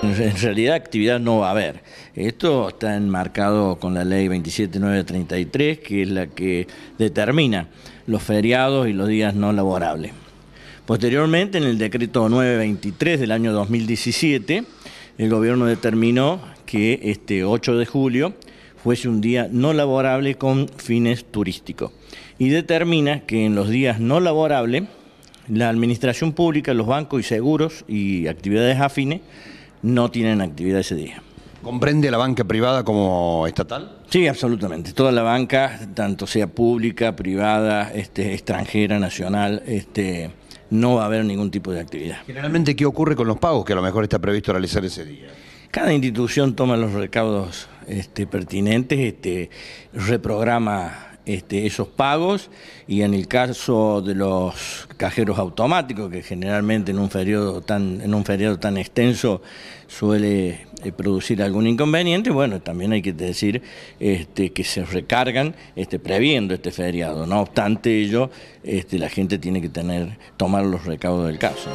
En realidad actividad no va a haber. Esto está enmarcado con la ley 27933, que es la que determina los feriados y los días no laborables. Posteriormente, en el decreto 923 del año 2017, el gobierno determinó que este 8 de julio fuese un día no laborable con fines turísticos y determina que en los días no laborables la administración pública, los bancos y seguros y actividades afines no tienen actividad ese día. ¿Comprende la banca privada como estatal? Sí, absolutamente. Toda la banca, tanto sea pública, privada, este, extranjera, nacional, este, no va a haber ningún tipo de actividad. Generalmente, ¿qué ocurre con los pagos que a lo mejor está previsto realizar ese día? Cada institución toma los recaudos este, pertinentes, este, reprograma este, esos pagos y en el caso de los cajeros automáticos, que generalmente en un feriado tan, en un feriado tan extenso suele eh, producir algún inconveniente, bueno, también hay que decir este, que se recargan este, previendo este feriado. No obstante ello, este, la gente tiene que tener, tomar los recaudos del caso.